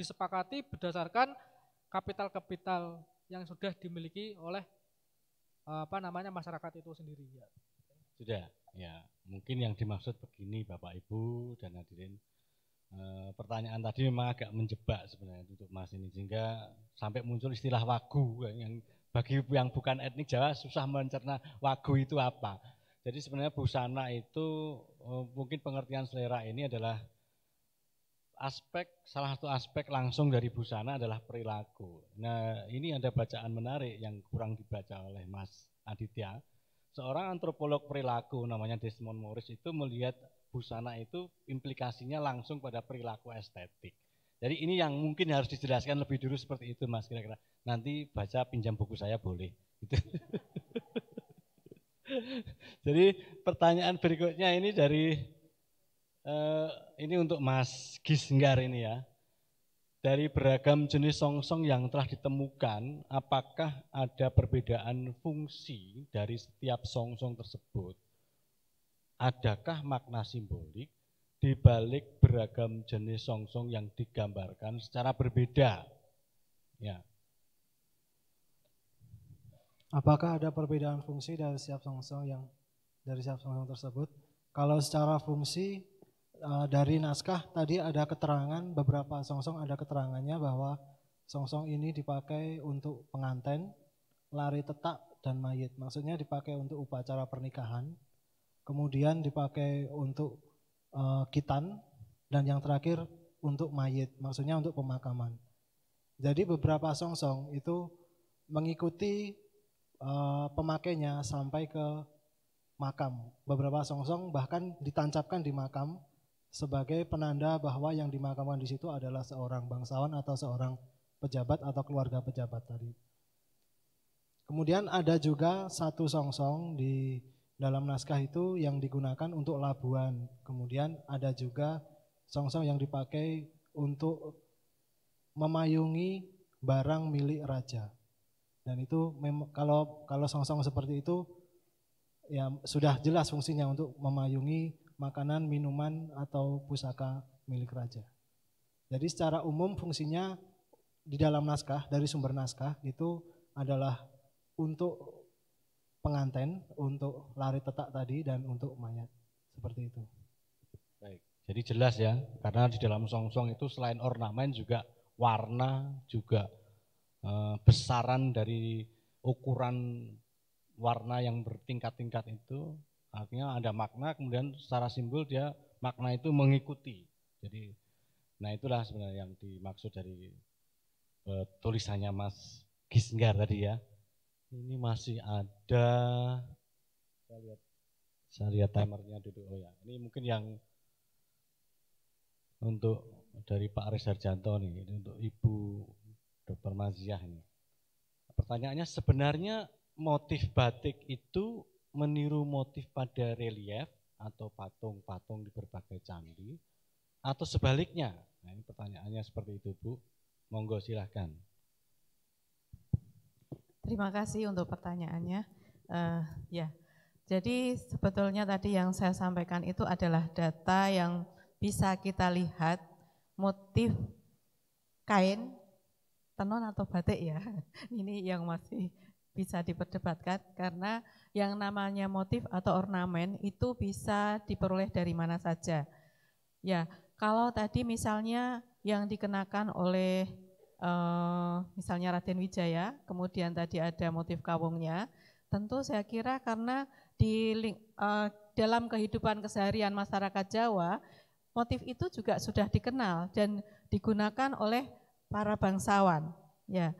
disepakati berdasarkan kapital-kapital yang sudah dimiliki oleh eh, apa namanya masyarakat itu sendiri ya. Sudah, ya. Mungkin yang dimaksud begini Bapak Ibu dan hadirin. E, pertanyaan tadi memang agak menjebak sebenarnya untuk Mas ini sehingga sampai muncul istilah wagu eh, yang bagi yang bukan etnik Jawa susah mencerna wagu itu apa. Jadi sebenarnya busana itu mungkin pengertian selera ini adalah aspek salah satu aspek langsung dari busana adalah perilaku. Nah, ini ada bacaan menarik yang kurang dibaca oleh Mas Aditya. Seorang antropolog perilaku namanya Desmond Morris itu melihat busana itu implikasinya langsung pada perilaku estetik. Jadi ini yang mungkin harus dijelaskan lebih dulu seperti itu Mas kira-kira. Nanti baca pinjam buku saya boleh. Gitu. Jadi pertanyaan berikutnya ini dari Eh, ini untuk Mas Gisenggar ini ya. Dari beragam jenis songsong -song yang telah ditemukan, apakah ada perbedaan fungsi dari setiap songsong -song tersebut? Adakah makna simbolik di balik beragam jenis songsong -song yang digambarkan secara berbeda? Ya. Apakah ada perbedaan fungsi dari setiap songsong yang dari setiap songsong tersebut? Kalau secara fungsi Eh, dari naskah tadi ada keterangan beberapa songsong -song ada keterangannya bahwa songsong -song ini dipakai untuk penganten, lari tetak dan mayit. Maksudnya dipakai untuk upacara pernikahan, kemudian dipakai untuk uh, kitan dan yang terakhir untuk mayit, maksudnya untuk pemakaman. Jadi beberapa songsong -song itu mengikuti uh, pemakainya sampai ke makam. Beberapa songsong bahkan ditancapkan di makam sebagai penanda bahwa yang dimakamkan di situ adalah seorang bangsawan atau seorang pejabat atau keluarga pejabat tadi. Kemudian ada juga satu songsong di dalam naskah itu yang digunakan untuk labuan. Kemudian ada juga songsong yang dipakai untuk memayungi barang milik raja. Dan itu kalau kalau songsong seperti itu ya sudah jelas fungsinya untuk memayungi makanan, minuman, atau pusaka milik raja. Jadi secara umum fungsinya di dalam naskah, dari sumber naskah itu adalah untuk penganten, untuk lari tetak tadi, dan untuk mayat. Seperti itu. Baik, jadi jelas ya, karena di dalam songsong -song itu selain ornamen juga warna, juga e, besaran dari ukuran warna yang bertingkat-tingkat itu Artinya ada makna, kemudian secara simbol dia makna itu mengikuti. Jadi, nah itulah sebenarnya yang dimaksud dari e, tulisannya Mas Gisenggar tadi ya. Ini masih ada, saya lihat, saya lihat timernya dulu. Oh ya, ini mungkin yang untuk dari Pak Aris Harjanto nih, ini untuk Ibu Dr. Maziah ini. Pertanyaannya sebenarnya motif batik itu meniru motif pada relief atau patung-patung di berbagai candi atau sebaliknya? Nah, ini pertanyaannya seperti itu, Bu. Monggo silahkan. Terima kasih untuk pertanyaannya. Uh, ya, jadi sebetulnya tadi yang saya sampaikan itu adalah data yang bisa kita lihat motif kain tenun atau batik ya. Ini yang masih bisa diperdebatkan karena yang namanya motif atau ornamen itu bisa diperoleh dari mana saja. Ya, kalau tadi misalnya yang dikenakan oleh eh, misalnya Raden Wijaya, kemudian tadi ada motif kawungnya, tentu saya kira karena di eh, dalam kehidupan keseharian masyarakat Jawa, motif itu juga sudah dikenal dan digunakan oleh para bangsawan. Ya,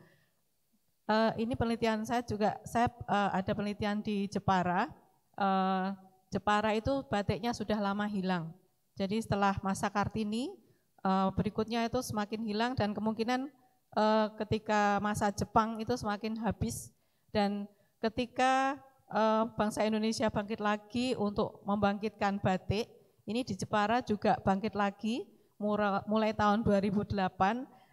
Eh, ini penelitian saya juga, saya uh, ada penelitian di Jepara. Uh, Jepara itu batiknya sudah lama hilang. Jadi setelah masa Kartini, uh, berikutnya itu semakin hilang dan kemungkinan uh, ketika masa Jepang itu semakin habis. Dan ketika uh, bangsa Indonesia bangkit lagi untuk membangkitkan batik, ini di Jepara juga bangkit lagi mulai tahun 2008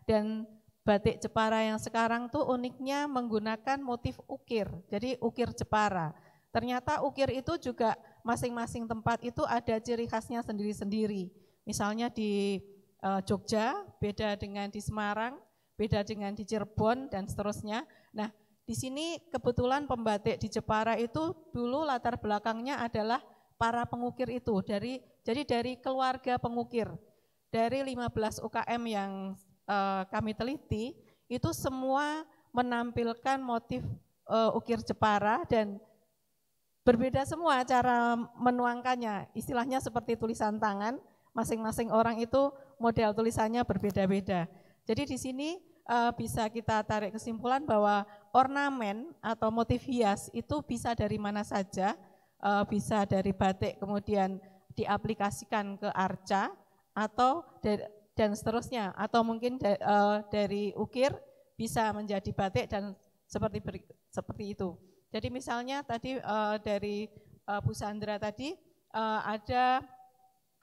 dan batik Jepara yang sekarang tuh uniknya menggunakan motif ukir, jadi ukir Jepara. Ternyata ukir itu juga masing-masing tempat itu ada ciri khasnya sendiri-sendiri. Misalnya di e, Jogja, beda dengan di Semarang, beda dengan di Cirebon, dan seterusnya. Nah, di sini kebetulan pembatik di Jepara itu dulu latar belakangnya adalah para pengukir itu, dari jadi dari keluarga pengukir. Dari 15 UKM yang Eh, kami teliti, itu semua menampilkan motif uh, ukir jepara dan berbeda semua cara menuangkannya. Istilahnya seperti tulisan tangan, masing-masing orang itu model tulisannya berbeda-beda. Jadi di sini uh, bisa kita tarik kesimpulan bahwa ornamen atau motif hias itu bisa dari mana saja, uh, bisa dari batik kemudian diaplikasikan ke arca atau dari, dan seterusnya. Atau mungkin da, e, dari ukir bisa menjadi batik dan seperti ber, seperti itu. Jadi misalnya tadi e, dari e, Bu Sandra tadi e, ada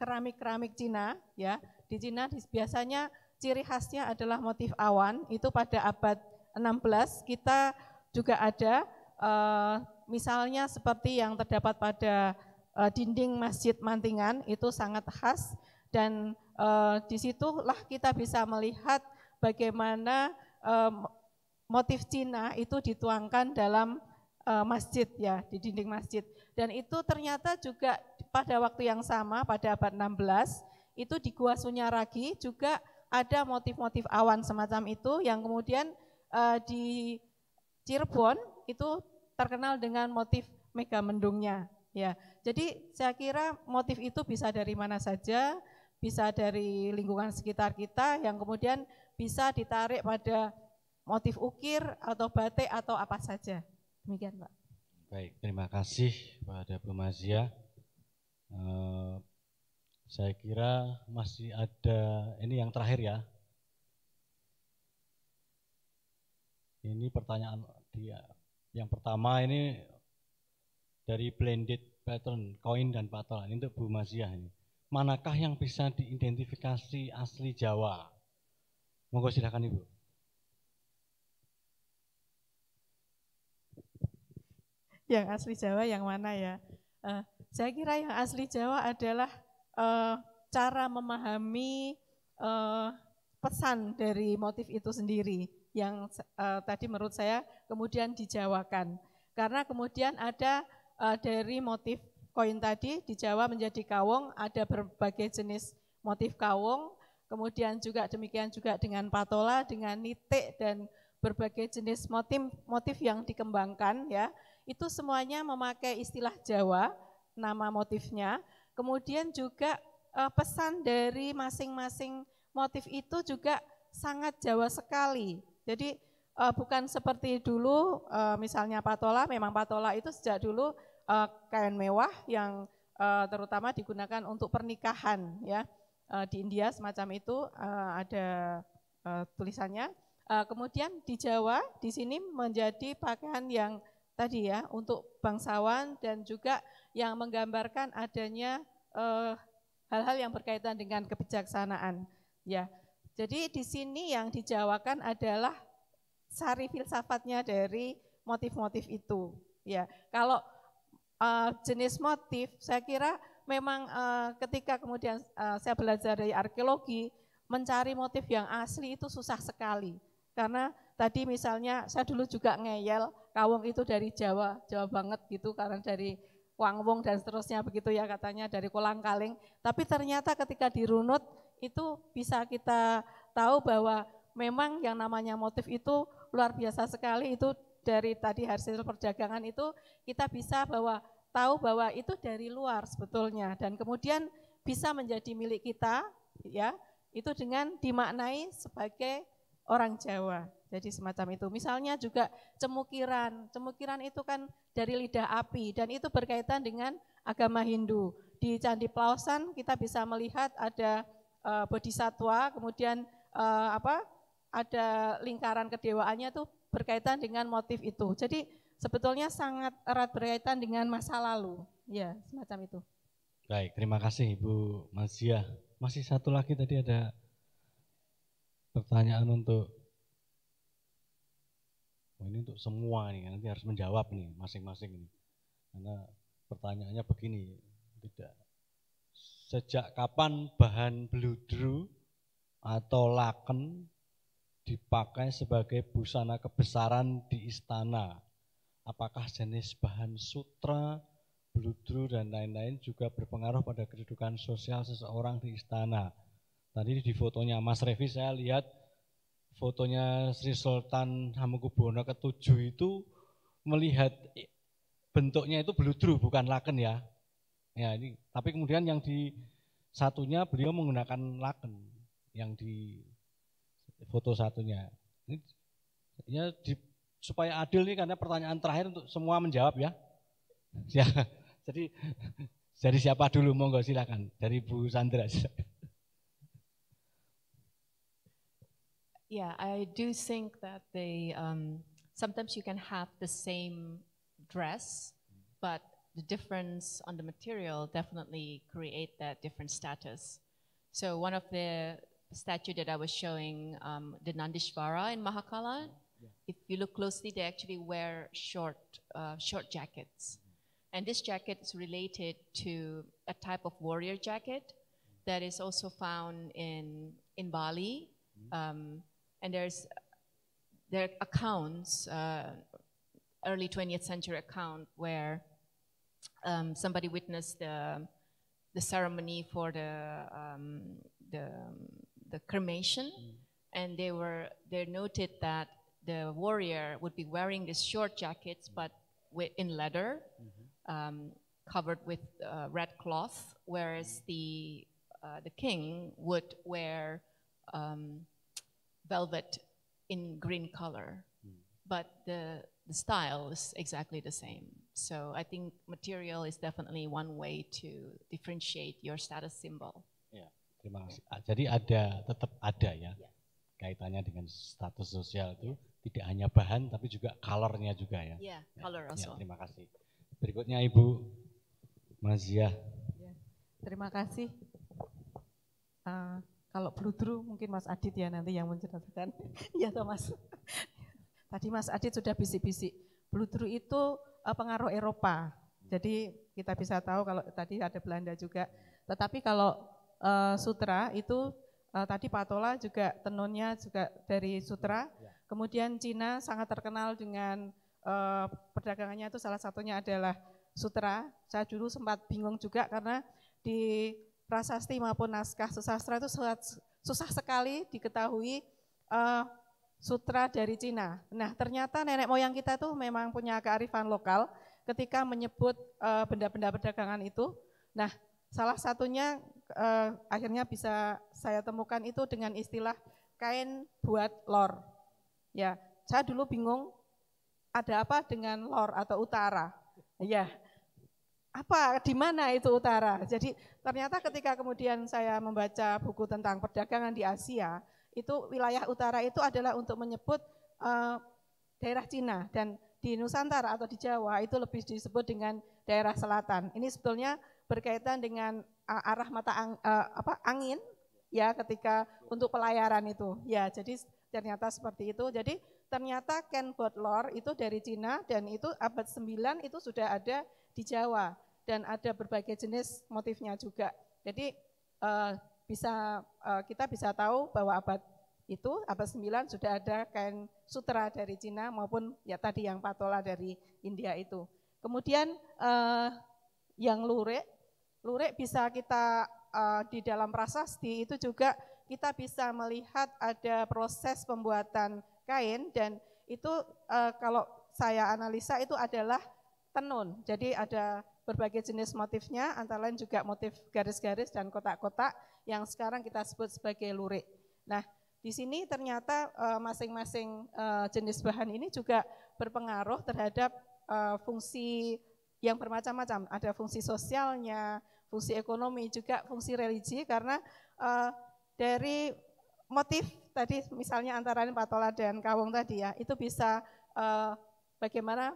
keramik-keramik Cina ya. Di Cina biasanya ciri khasnya adalah motif awan itu pada abad 16 kita juga ada e, misalnya seperti yang terdapat pada dinding Masjid Mantingan itu sangat khas dan uh, eh, disitulah kita bisa melihat bagaimana uh, motif Cina itu dituangkan dalam uh, masjid ya di dinding masjid dan itu ternyata juga pada waktu yang sama pada abad 16 itu di Gua Sunyaragi juga ada motif-motif awan semacam itu yang kemudian uh, di Cirebon itu terkenal dengan motif mega mendungnya ya. Jadi saya kira motif itu bisa dari mana saja bisa dari lingkungan sekitar kita yang kemudian bisa ditarik pada motif ukir atau batik atau apa saja. Demikian Pak. Baik, terima kasih pada Bu Mazia. Eh, saya kira masih ada, ini yang terakhir ya. Ini pertanyaan dia. Yang pertama ini dari blended pattern, koin dan patola. Ini untuk Bu Mazia ini manakah yang bisa diidentifikasi asli Jawa? Monggo silakan Ibu. Yang asli Jawa yang mana ya? Uh, saya kira yang asli Jawa adalah uh, cara memahami uh, pesan dari motif itu sendiri yang uh, tadi menurut saya kemudian dijawakan. Karena kemudian ada uh, dari motif koin tadi di Jawa menjadi kawung, ada berbagai jenis motif kawung, kemudian juga demikian juga dengan patola, dengan nitik dan berbagai jenis motif motif yang dikembangkan ya. Itu semuanya memakai istilah Jawa, nama motifnya. Kemudian juga eh, pesan dari masing-masing motif itu juga sangat Jawa sekali. Jadi eh, bukan seperti dulu eh, misalnya patola, memang patola itu sejak dulu uh, kain mewah yang uh, terutama digunakan untuk pernikahan ya. Uh, di India semacam itu uh, ada uh, tulisannya. Uh, kemudian di Jawa di sini menjadi pakaian yang tadi ya untuk bangsawan dan juga yang menggambarkan adanya hal-hal uh, yang berkaitan dengan kebijaksanaan ya. Jadi di sini yang dijawakan adalah sari filsafatnya dari motif-motif itu. Ya, kalau uh, jenis motif, saya kira memang uh, ketika kemudian uh, saya belajar dari arkeologi, mencari motif yang asli itu susah sekali. Karena tadi misalnya saya dulu juga ngeyel, kawung itu dari Jawa, Jawa banget gitu karena dari Wangwong dan seterusnya begitu ya katanya dari Kolang Kaling. Tapi ternyata ketika dirunut itu bisa kita tahu bahwa memang yang namanya motif itu luar biasa sekali itu dari tadi hasil perdagangan itu kita bisa bahwa tahu bahwa itu dari luar sebetulnya dan kemudian bisa menjadi milik kita ya itu dengan dimaknai sebagai orang Jawa. Jadi semacam itu. Misalnya juga cemukiran. Cemukiran itu kan dari lidah api dan itu berkaitan dengan agama Hindu. Di Candi Plaosan kita bisa melihat ada uh, eh, bodhisatwa, kemudian uh, apa ada lingkaran kedewaannya tuh berkaitan dengan motif itu. Jadi sebetulnya sangat erat berkaitan dengan masa lalu, ya semacam itu. Baik, terima kasih Ibu Masia. Masih satu lagi tadi ada pertanyaan untuk oh ini untuk semua nih nanti harus menjawab nih masing-masing ini karena pertanyaannya begini tidak sejak kapan bahan bludru atau laken dipakai sebagai busana kebesaran di istana. Apakah jenis bahan sutra, beludru, dan lain-lain juga berpengaruh pada kedudukan sosial seseorang di istana. Tadi di fotonya Mas Revi saya lihat fotonya Sri Sultan Hamengkubuwono ke-7 itu melihat bentuknya itu beludru bukan laken ya. Ya ini tapi kemudian yang di satunya beliau menggunakan laken yang di foto satunya. Ini, ya di, supaya adil nih karena pertanyaan terakhir untuk semua menjawab ya. Ya, jadi dari siapa dulu monggo silakan dari Bu Sandra. Yeah, I do think that they um, sometimes you can have the same dress, but the difference on the material definitely create that different status. So one of the statue that I was showing, um, the Nandishvara in Mahakala, yeah. if you look closely, they actually wear short, uh, short jackets. And this jacket is related to a type of warrior jacket that is also found in, in Bali. Mm-hmm. Um, and there's there are accounts, uh, early 20th century account, where um, somebody witnessed the, the ceremony for the, um, the um, the cremation, mm. and they were they noted that the warrior would be wearing these short jackets, but in leather, mm-hmm. um, covered with uh, red cloth, whereas the uh, the king would wear um, velvet in green color, mm. but the the style is exactly the same. So I think material is definitely one way to differentiate your status symbol. Yeah. Terima kasih. Ah, jadi ada tetap ada ya, iya. kaitannya dengan status sosial itu iya. tidak hanya bahan tapi juga colornya juga ya. Iya, ya. color ya, terima kasih. Berikutnya Ibu Mazia. Ya. Terima kasih. Uh, kalau Bludru mungkin Mas Adit ya nanti yang menceritakan. Iya toh Mas. Tadi Mas Adit sudah bisik-bisik. Bludru itu eh, pengaruh Eropa. Jadi kita bisa tahu kalau tadi ada Belanda juga. Tetapi kalau uh, sutra itu uh, tadi Patola juga tenunnya juga dari sutra. Ya. Kemudian Cina sangat terkenal dengan uh, perdagangannya itu salah satunya adalah sutra. Saya dulu sempat bingung juga karena di prasasti maupun naskah sastra itu susah, susah sekali diketahui uh, sutra dari Cina. Nah ternyata nenek moyang kita tuh memang punya kearifan lokal ketika menyebut benda-benda uh, perdagangan itu. Nah Salah satunya eh, akhirnya bisa saya temukan itu dengan istilah kain buat lor. Ya, saya dulu bingung ada apa dengan lor atau utara. Ya, apa di mana itu utara. Jadi ternyata ketika kemudian saya membaca buku tentang perdagangan di Asia, itu wilayah utara itu adalah untuk menyebut uh, daerah Cina dan di Nusantara atau di Jawa itu lebih disebut dengan daerah selatan. Ini sebetulnya berkaitan dengan uh, arah mata ang, uh, apa, angin ya ketika untuk pelayaran itu. Ya, jadi ternyata seperti itu. Jadi ternyata Ken Bodlor itu dari Cina dan itu abad 9 itu sudah ada di Jawa dan ada berbagai jenis motifnya juga. Jadi uh, bisa uh, kita bisa tahu bahwa abad itu abad 9 sudah ada kain sutra dari Cina maupun ya tadi yang patola dari India itu. Kemudian eh, yang lurik lurik bisa kita uh, di dalam prasasti itu juga kita bisa melihat ada proses pembuatan kain dan itu uh, kalau saya analisa itu adalah tenun. Jadi ada berbagai jenis motifnya, antara lain juga motif garis-garis dan kotak-kotak yang sekarang kita sebut sebagai lurik. Nah, di sini ternyata eh, masing-masing uh, uh, jenis bahan ini juga berpengaruh terhadap uh, fungsi yang bermacam-macam. Ada fungsi sosialnya, fungsi ekonomi juga fungsi religi karena uh, dari motif tadi misalnya antara patola dan kawung tadi ya itu bisa uh, bagaimana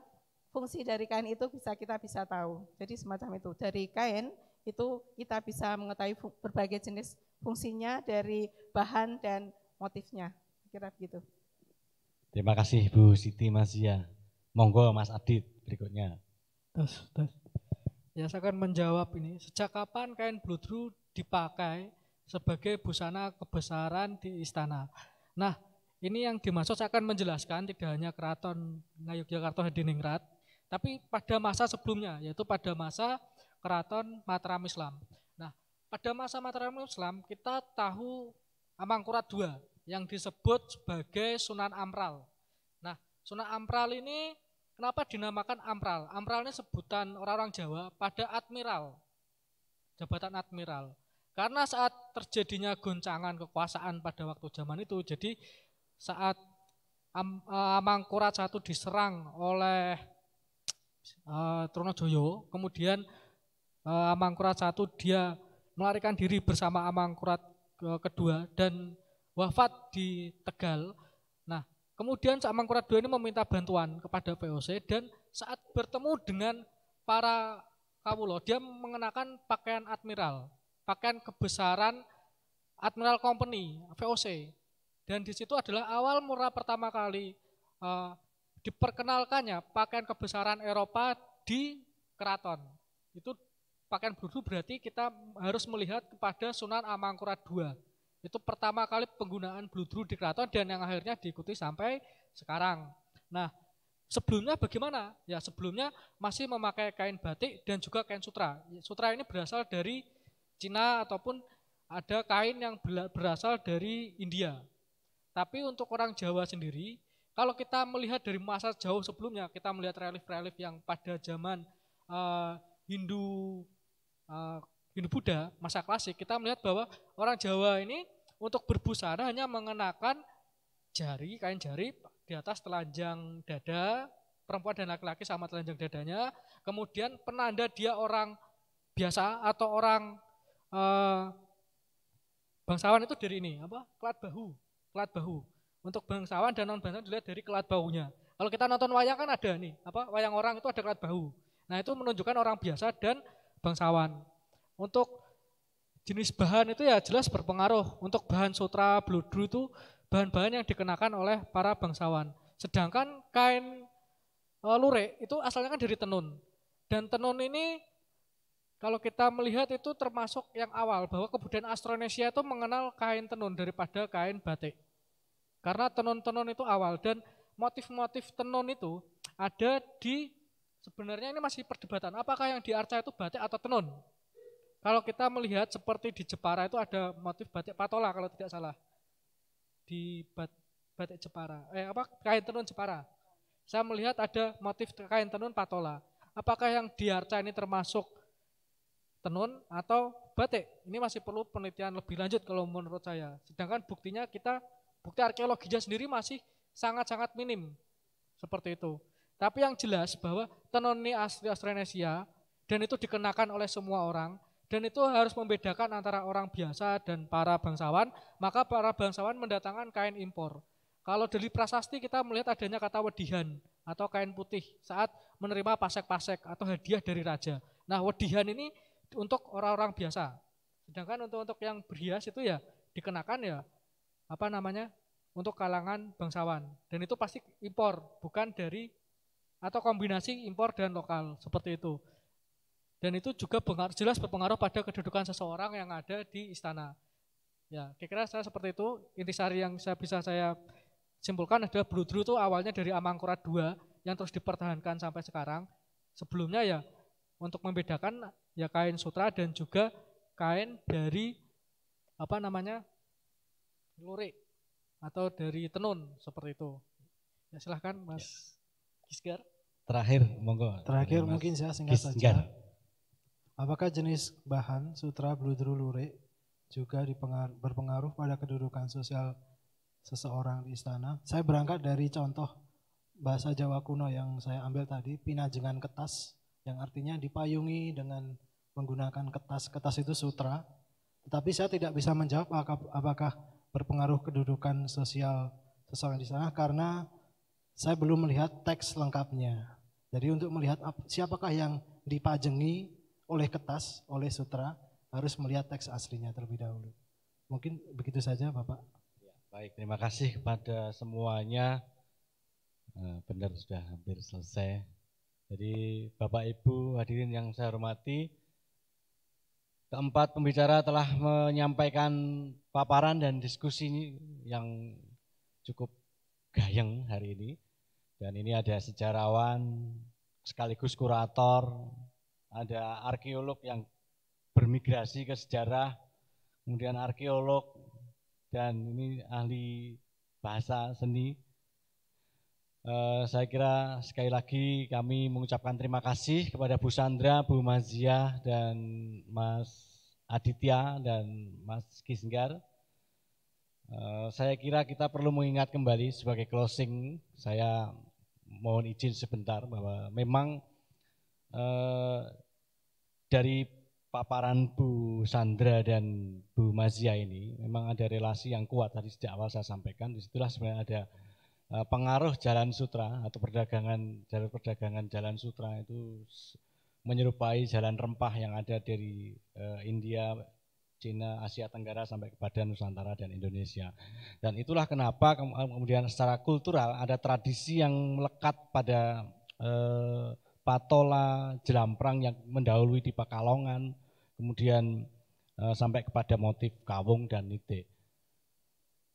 fungsi dari kain itu bisa kita bisa tahu. Jadi semacam itu dari kain itu kita bisa mengetahui berbagai jenis fungsinya dari bahan dan motifnya. Kira begitu. Terima kasih Bu Siti Masia Monggo Mas Adit berikutnya. Terus, terus. Ya, saya akan menjawab ini. Sejak kapan kain bludru dipakai sebagai busana kebesaran di istana? Nah, ini yang dimaksud saya akan menjelaskan tidak hanya keraton Ngayogyakarta Hadiningrat, tapi pada masa sebelumnya, yaitu pada masa keraton Mataram Islam. Nah, pada masa Mataram Islam kita tahu Amangkurat II yang disebut sebagai Sunan Amral. Nah, Sunan Amral ini Kenapa dinamakan amral? Amralnya sebutan orang-orang Jawa pada admiral, jabatan admiral. Karena saat terjadinya goncangan kekuasaan pada waktu zaman itu, jadi saat eh, Amangkurat satu diserang oleh uh, Trunojoyo, kemudian uh, eh, Amangkurat satu dia melarikan diri bersama Amangkurat kedua dan wafat di Tegal Kemudian Cak Mangkurat II ini meminta bantuan kepada VOC dan saat bertemu dengan para kawulo, dia mengenakan pakaian admiral, pakaian kebesaran Admiral Company, VOC. Dan di situ adalah awal murah pertama kali uh, diperkenalkannya pakaian kebesaran Eropa di keraton. Itu pakaian brudu berarti kita harus melihat kepada Sunan Amangkurat II itu pertama kali penggunaan bludru di keraton dan yang akhirnya diikuti sampai sekarang. Nah, sebelumnya bagaimana? Ya, sebelumnya masih memakai kain batik dan juga kain sutra. Sutra ini berasal dari Cina ataupun ada kain yang berasal dari India. Tapi untuk orang Jawa sendiri, kalau kita melihat dari masa jauh sebelumnya, kita melihat relief-relief yang pada zaman uh, Hindu uh, Hindu Buddha masa klasik kita melihat bahwa orang Jawa ini untuk berbusana hanya mengenakan jari kain jari di atas telanjang dada perempuan dan laki-laki sama telanjang dadanya kemudian penanda dia orang biasa atau orang uh, bangsawan itu dari ini apa kelat bahu kelat bahu untuk bangsawan dan non bangsawan dilihat dari kelat bahunya kalau kita nonton wayang kan ada nih apa wayang orang itu ada kelat bahu nah itu menunjukkan orang biasa dan bangsawan untuk jenis bahan itu ya jelas berpengaruh. Untuk bahan sutra, bludru itu bahan-bahan yang dikenakan oleh para bangsawan. Sedangkan kain eh, lurik itu asalnya kan dari tenun. Dan tenun ini kalau kita melihat itu termasuk yang awal bahwa kebudayaan Austronesia itu mengenal kain tenun daripada kain batik. Karena tenun-tenun itu awal dan motif-motif tenun itu ada di sebenarnya ini masih perdebatan apakah yang di arca itu batik atau tenun kalau kita melihat seperti di Jepara itu ada motif batik patola kalau tidak salah. Di bat, batik Jepara, eh apa kain tenun Jepara. Saya melihat ada motif kain tenun patola. Apakah yang diarca ini termasuk tenun atau batik? Ini masih perlu penelitian lebih lanjut kalau menurut saya. Sedangkan buktinya kita bukti arkeologinya sendiri masih sangat-sangat minim seperti itu. Tapi yang jelas bahwa tenun ini asli Austronesia dan itu dikenakan oleh semua orang dan itu harus membedakan antara orang biasa dan para bangsawan, maka para bangsawan mendatangkan kain impor. Kalau dari prasasti kita melihat adanya kata wedihan atau kain putih saat menerima pasek-pasek atau hadiah dari raja. Nah, wedihan ini untuk orang-orang biasa. Sedangkan untuk untuk yang berhias itu ya dikenakan ya apa namanya? untuk kalangan bangsawan dan itu pasti impor bukan dari atau kombinasi impor dan lokal seperti itu. Dan itu juga jelas berpengaruh pada kedudukan seseorang yang ada di istana. Ya, kira-kira saya seperti itu. Intisari yang saya bisa saya simpulkan adalah Bludru itu awalnya dari Amangkurat II yang terus dipertahankan sampai sekarang. Sebelumnya ya untuk membedakan ya kain sutra dan juga kain dari apa namanya lurik atau dari tenun seperti itu. Ya silahkan Mas ya. Gisgar. Terakhir monggo. Terakhir mungkin saya singkat saja. Apakah jenis bahan sutra bludru lure juga berpengaruh pada kedudukan sosial seseorang di istana? Saya berangkat dari contoh bahasa Jawa kuno yang saya ambil tadi, pinajengan kertas yang artinya dipayungi dengan menggunakan kertas. Kertas itu sutra, tetapi saya tidak bisa menjawab apakah berpengaruh kedudukan sosial seseorang di sana karena saya belum melihat teks lengkapnya. Jadi untuk melihat siapakah yang dipajengi oleh kertas, oleh sutra, harus melihat teks aslinya terlebih dahulu. Mungkin begitu saja Bapak. Ya, baik, terima kasih kepada semuanya. Eh, benar sudah hampir selesai. Jadi Bapak Ibu hadirin yang saya hormati, keempat pembicara telah menyampaikan paparan dan diskusi yang cukup gayeng hari ini. Dan ini ada sejarawan sekaligus kurator, ada arkeolog yang bermigrasi ke sejarah, kemudian arkeolog dan ini ahli bahasa seni. Eh, saya kira sekali lagi kami mengucapkan terima kasih kepada Bu Sandra, Bu Mazia, dan Mas Aditya dan Mas Kisenggar. Eh, saya kira kita perlu mengingat kembali sebagai closing, saya mohon izin sebentar bahwa memang Eh, dari paparan Bu Sandra dan Bu Mazia ini memang ada relasi yang kuat tadi sejak awal saya sampaikan. Disitulah sebenarnya ada eh, pengaruh Jalan Sutra atau perdagangan jalan perdagangan Jalan Sutra itu menyerupai jalan rempah yang ada dari eh, India Cina, Asia Tenggara sampai kepada Nusantara dan Indonesia. Dan itulah kenapa kemudian secara kultural ada tradisi yang melekat pada Patola, Jelamprang yang mendahului di Pakalongan, kemudian e, sampai kepada motif kawung dan Nite.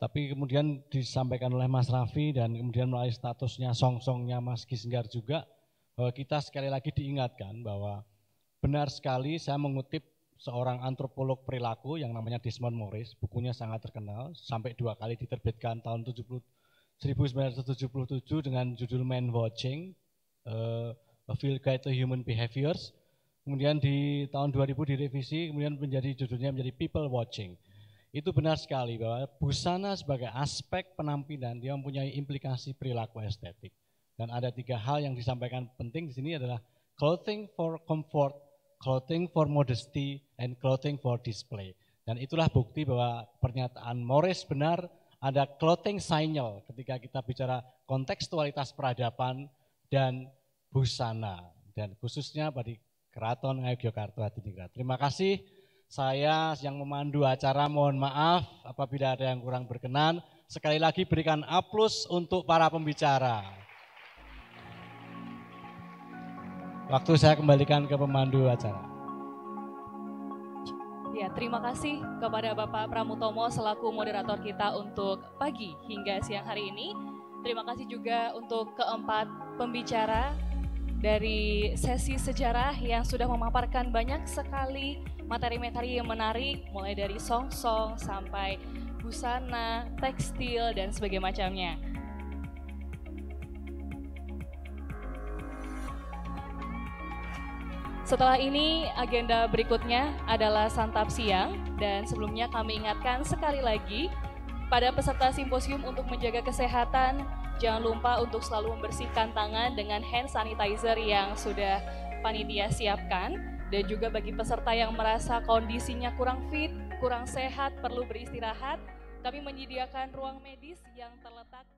Tapi kemudian disampaikan oleh Mas Raffi dan kemudian melalui statusnya song-songnya Mas Gisenggar juga, bahwa kita sekali lagi diingatkan bahwa benar sekali saya mengutip seorang antropolog perilaku yang namanya Desmond Morris, bukunya sangat terkenal, sampai dua kali diterbitkan tahun 70, 1977 dengan judul Man Watching, eh, a Field Guide to Human Behaviors. Kemudian di tahun 2000 direvisi, kemudian menjadi judulnya menjadi People Watching. Itu benar sekali bahwa busana sebagai aspek penampilan dia mempunyai implikasi perilaku estetik. Dan ada tiga hal yang disampaikan penting di sini adalah clothing for comfort, clothing for modesty, and clothing for display. Dan itulah bukti bahwa pernyataan Morris benar, ada clothing signal ketika kita bicara kontekstualitas peradaban dan busana dan khususnya bagi Keraton Ngayogyakarta Hadiningrat. Terima kasih saya yang memandu acara mohon maaf apabila ada yang kurang berkenan. Sekali lagi berikan aplaus untuk para pembicara. Waktu saya kembalikan ke pemandu acara. Ya, terima kasih kepada Bapak Pramutomo selaku moderator kita untuk pagi hingga siang hari ini. Terima kasih juga untuk keempat pembicara dari sesi sejarah yang sudah memaparkan banyak sekali materi-materi yang menarik mulai dari song-song sampai busana, tekstil dan sebagainya macamnya. Setelah ini agenda berikutnya adalah santap siang dan sebelumnya kami ingatkan sekali lagi pada peserta simposium untuk menjaga kesehatan Jangan lupa untuk selalu membersihkan tangan dengan hand sanitizer yang sudah panitia siapkan. Dan juga bagi peserta yang merasa kondisinya kurang fit, kurang sehat, perlu beristirahat, kami menyediakan ruang medis yang terletak